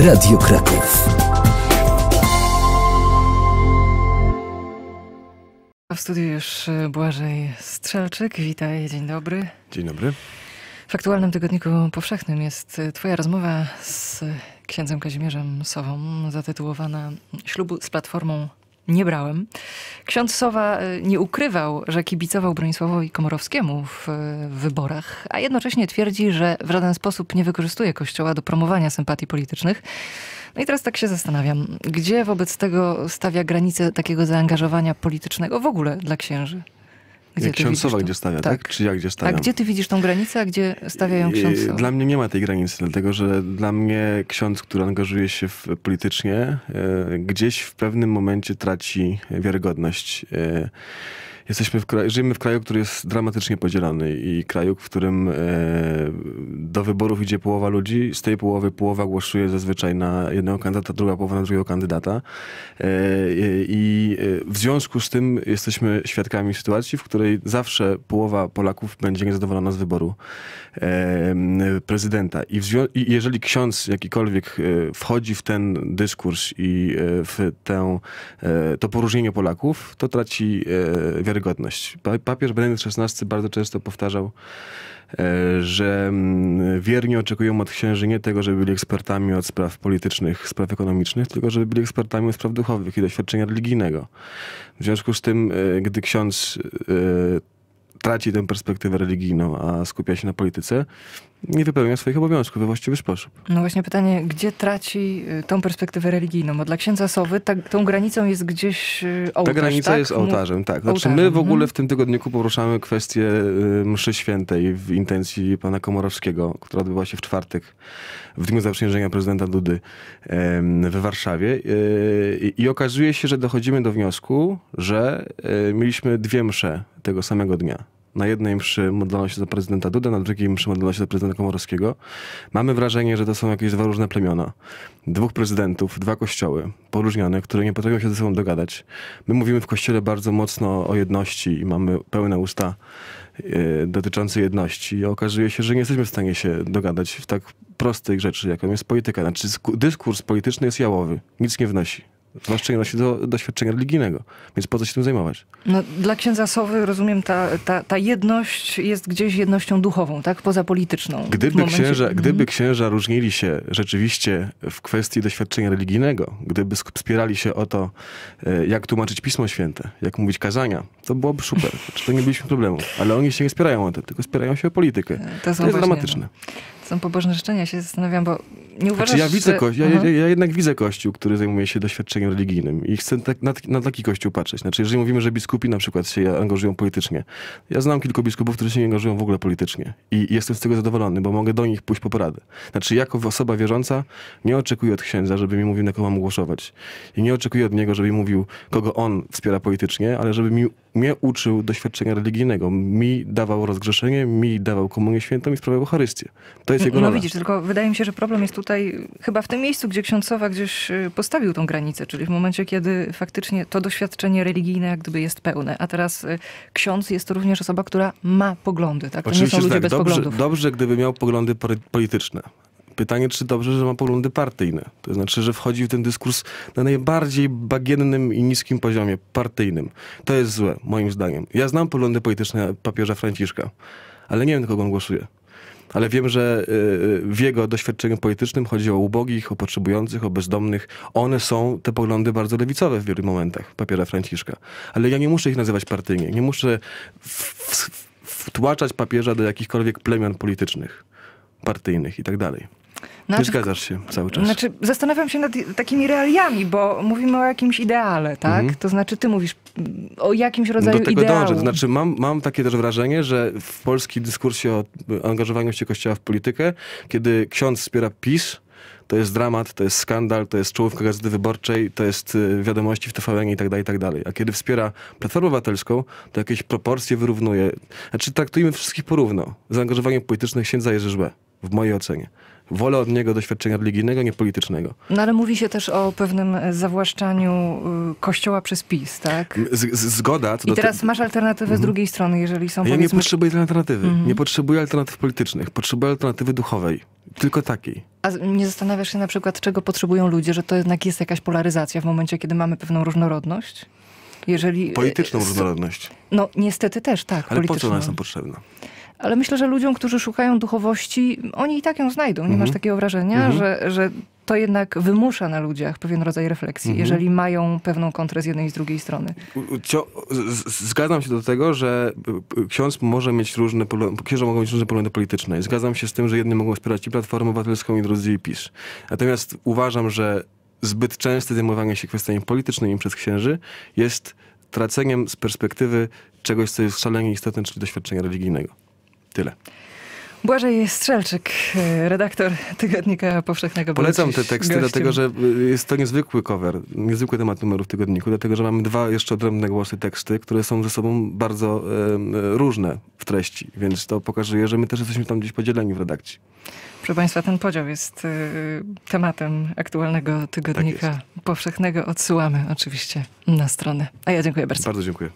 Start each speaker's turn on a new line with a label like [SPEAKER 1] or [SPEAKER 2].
[SPEAKER 1] Radio Kraków.
[SPEAKER 2] W studiu już y, Błażej Strzelczyk. Witaj, dzień dobry. Dzień dobry. W aktualnym tygodniku powszechnym jest y, Twoja rozmowa z księdzem Kazimierzem Sową, zatytułowana Ślubu z Platformą nie brałem. Ksiądz Sowa y, nie ukrywał, że kibicował Bronisławowi Komorowskiemu w y, wyborach, a jednocześnie twierdzi, że w żaden sposób nie wykorzystuje Kościoła do promowania sympatii politycznych. No i teraz tak się zastanawiam, gdzie wobec tego stawia granicę takiego zaangażowania politycznego w ogóle dla księży? Gdzie ksiądzowa
[SPEAKER 1] gdzie stawia, tak. tak? Czy ja gdzie stawiam? A gdzie
[SPEAKER 2] ty widzisz tą granicę, a gdzie stawiają yy, ksiądzowa? Dla
[SPEAKER 1] mnie nie ma tej granicy, dlatego że dla mnie ksiądz, który angażuje się w, e, politycznie, e, gdzieś w pewnym momencie traci wiarygodność. E, Jesteśmy w kraju, żyjemy w kraju, który jest dramatycznie podzielony i kraju, w którym e, do wyborów idzie połowa ludzi, z tej połowy połowa głosuje zazwyczaj na jednego kandydata, druga połowa na drugiego kandydata. E, e I e, w związku z tym jesteśmy świadkami sytuacji, w której zawsze połowa Polaków będzie niezadowolona z wyboru e, prezydenta. I, I, jeżeli ksiądz jakikolwiek e, wchodzi w ten dyskurs i w tę, to poróżnienie Polaków, to traci wiarygodność wiarygodność. Papież Benedykt XVI bardzo często powtarzał, e, że mm, wierni oczekują od księży nie tego, żeby byli ekspertami od spraw politycznych, spraw ekonomicznych, tylko żeby byli ekspertami od spraw duchowych i doświadczenia religijnego. W związku z tym, e, gdy ksiądz e, traci tę perspektywę religijną, a skupia się na polityce, nie wypełnia swoich obowiązków we właściwy sposób.
[SPEAKER 2] No właśnie pytanie, gdzie traci y, tą perspektywę religijną? Bo dla księdza Sowy ta, tą granicą jest gdzieś y, ołtarz, Ta granica tak? jest ołtarzem, tak. Znaczy ołtarzem. my w ogóle mhm. w tym
[SPEAKER 1] tygodniku poruszamy kwestię y, mszy świętej w intencji pana Komorowskiego, która odbyła się w czwartek w Dniu Zaprzysiężenia prezydenta Dudy w Warszawie. I okazuje się, że dochodzimy do wniosku, że mieliśmy dwie msze tego samego dnia na jednej mszy modlono się za prezydenta Duda, na drugiej mszy modlono się za prezydenta Komorowskiego. Mamy wrażenie, że to są jakieś dwa różne plemiona. Dwóch prezydentów, dwa kościoły poróżnione, które nie potrafią się ze sobą dogadać. My mówimy w kościele bardzo mocno o jedności i mamy pełne usta yy, dotyczące jedności. I okazuje się, że nie jesteśmy w stanie się dogadać w tak prostych rzeczy, jaką jest polityka. Znaczy dyskurs polityczny jest jałowy, nic nie wnosi znaczy nie nosi do, doświadczenia religijnego, więc po co się tym zajmować?
[SPEAKER 2] No, dla księdza Sowy, rozumiem, ta, ta, ta jedność jest gdzieś jednością duchową, tak? Poza polityczną. Gdyby, momencie... księża, mm.
[SPEAKER 1] gdyby księża różnili się rzeczywiście w kwestii doświadczenia religijnego, gdyby spierali się o to, e, jak tłumaczyć Pismo Święte, jak mówić kazania, to byłoby super. Czy znaczy, to nie byliśmy problemu. Ale oni się nie spierają o to, tylko spierają się o politykę. E, to, to jest dramatyczne
[SPEAKER 2] są pobożne życzenia, się zastanawiam, bo nie uważasz, znaczy ja widzę że... Kościół, ja, ja, mhm.
[SPEAKER 1] ja, jednak widzę kościół, który zajmuje się doświadczeniem religijnym i chcę tak, na, na, taki kościół patrzeć. Znaczy, jeżeli mówimy, że biskupi na przykład się angażują politycznie. Ja znam kilku biskupów, którzy się nie angażują w ogóle politycznie i jestem z tego zadowolony, bo mogę do nich pójść po poradę. Znaczy, jako osoba wierząca nie oczekuję od księdza, żeby mi mówił, na kogo mam głosować. I nie oczekuję od niego, żeby mi mówił, kogo on wspiera politycznie, ale żeby mi mnie uczył doświadczenia religijnego. Mi dawał rozgrzeszenie, mi dawał Komunię Świętą i sprawiał Eucharystię. To jest mm, jego No widzisz,
[SPEAKER 2] tylko wydaje mi się, że problem jest tutaj chyba w tym miejscu, gdzie ksiącowa gdzieś y, postawił tą granicę, czyli w momencie, kiedy faktycznie to doświadczenie religijne jak gdyby jest pełne. A teraz y, ksiądz jest to również osoba, która ma poglądy. Tak? To Oczywiście, nie są ludzie tak. bez dobrze, poglądów.
[SPEAKER 1] Dobrze, gdyby miał poglądy polityczne. Pytanie, czy dobrze, że ma poglądy partyjne. To znaczy, że wchodzi w ten dyskurs na najbardziej bagiennym i niskim poziomie, partyjnym. To jest złe, moim zdaniem. Ja znam poglądy polityczne papieża Franciszka, ale nie wiem, na kogo on głosuje ale wiem, że e, e, w jego doświadczeniu politycznym chodzi o ubogich, o potrzebujących, o bezdomnych. One są te poglądy bardzo lewicowe w wielu momentach papieża Franciszka. Ale ja nie muszę ich nazywać partyjnie, nie muszę wtłaczać papieża do jakichkolwiek plemion politycznych, partyjnych i tak dalej. Znaczy, nie zgadzasz się cały czas. Znaczy,
[SPEAKER 2] zastanawiam się nad takimi realiami, bo mówimy o jakimś ideale, tak? Mhm. To znaczy, ty mówisz o jakimś no rodzaju ideale. Do tego dążę. To znaczy,
[SPEAKER 1] mam, mam takie też wrażenie, że w polskim dyskursie o angażowaniu się Kościoła w politykę, kiedy ksiądz wspiera PiS, to jest dramat, to jest skandal, to jest czołówka Gazety Wyborczej, to jest y, wiadomości w TVN i tak dalej, i tak dalej. A kiedy wspiera Platformę Obywatelską, to jakieś proporcje wyrównuje. Znaczy traktujmy wszystkich porówno. Zaangażowanie polityczne księdza jest złe, w mojej ocenie. Wolę od niego doświadczenia religijnego, nie politycznego.
[SPEAKER 2] No ale mówi się też o pewnym e, zawłaszczaniu e, kościoła przez PiS, tak?
[SPEAKER 1] Z, z, zgoda. I teraz te...
[SPEAKER 2] masz alternatywę z mhm. drugiej strony, jeżeli są powiedzmy... Ja nie potrzebuję
[SPEAKER 1] alternatywy. Mhm. Nie potrzebuję alternatyw politycznych. Potrzebuję alternatywy duchowej. Tylko takiej.
[SPEAKER 2] A nie zastanawiasz się na przykład, czego potrzebują ludzie, że to jednak jest jakaś polaryzacja w momencie, kiedy mamy pewną różnorodność? Jeżeli... Polityczną e, różnorodność. No niestety też, tak. Ale po co ona jest nam potrzebna? ale myślę, że ludziom, którzy szukają duchowości, oni i tak ją znajdą. Nie mhm. masz takiego wrażenia, mhm. że, że to jednak wymusza na ludziach pewien rodzaj refleksji, mhm. jeżeli mają pewną kontrę z jednej i z drugiej strony.
[SPEAKER 1] Zgadzam się do tego, że ksiądz może mieć różne księża mogą mieć różne poglądy polityczne. Zgadzam się z tym, że jedni mogą wspierać i Platformę Obywatelską i drudzy i PiS. Natomiast uważam, że zbyt częste zajmowanie się kwestiami politycznymi przez księży jest traceniem z perspektywy czegoś, co jest szalenie istotne, czyli doświadczenia religijnego. Tyle.
[SPEAKER 2] Błażej Strzelczyk, e, redaktor Tygodnika Powszechnego. Polecam te teksty, dlatego że
[SPEAKER 1] e, jest to niezwykły cover, niezwykły temat numerów Tygodniku, dlatego że mamy dwa jeszcze odrębne głosy teksty, które są ze sobą bardzo y, różne w treści, więc to pokazuje, że my też jesteśmy tam gdzieś podzieleni w redakcji.
[SPEAKER 2] Proszę Państwa, ten podział jest y, tematem aktualnego Tygodnika tak Powszechnego. Odsyłamy oczywiście na stronę. A ja dziękuję bardzo. Bardzo dziękuję.